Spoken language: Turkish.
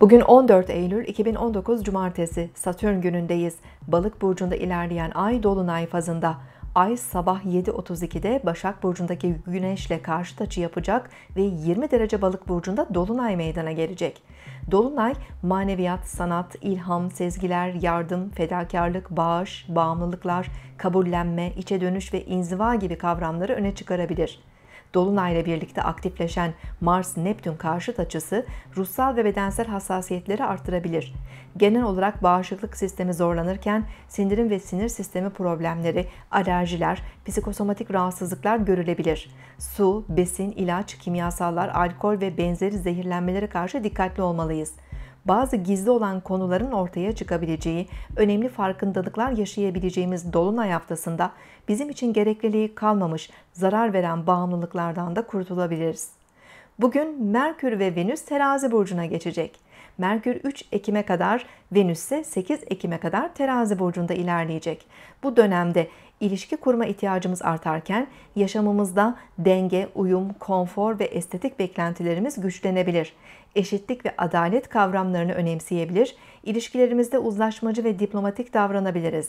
Bugün 14 Eylül 2019 Cumartesi Satürn günündeyiz. Balık burcunda ilerleyen ay dolunay fazında. Ay sabah 7.32'de Başak Burcu'ndaki Güneş'le karşıt açı yapacak ve 20 derece Balık Burcu'nda Dolunay meydana gelecek. Dolunay maneviyat, sanat, ilham, sezgiler, yardım, fedakarlık, bağış, bağımlılıklar, kabullenme, içe dönüş ve inziva gibi kavramları öne çıkarabilir. Dolunayla birlikte aktifleşen Mars-Neptün karşıt açısı ruhsal ve bedensel hassasiyetleri artırabilir. Genel olarak bağışıklık sistemi zorlanırken sindirim ve sinir sistemi problemleri, alerjiler, psikosomatik rahatsızlıklar görülebilir. Su, besin, ilaç, kimyasallar, alkol ve benzeri zehirlenmelere karşı dikkatli olmalıyız bazı gizli olan konuların ortaya çıkabileceği, önemli farkındalıklar yaşayabileceğimiz dolunay haftasında bizim için gerekliliği kalmamış zarar veren bağımlılıklardan da kurtulabiliriz. Bugün Merkür ve Venüs terazi burcuna geçecek. Merkür 3 Ekim'e kadar, Venüs ise 8 Ekim'e kadar terazi burcunda ilerleyecek. Bu dönemde ilişki kurma ihtiyacımız artarken yaşamımızda denge, uyum, konfor ve estetik beklentilerimiz güçlenebilir. Eşitlik ve adalet kavramlarını önemseyebilir, ilişkilerimizde uzlaşmacı ve diplomatik davranabiliriz.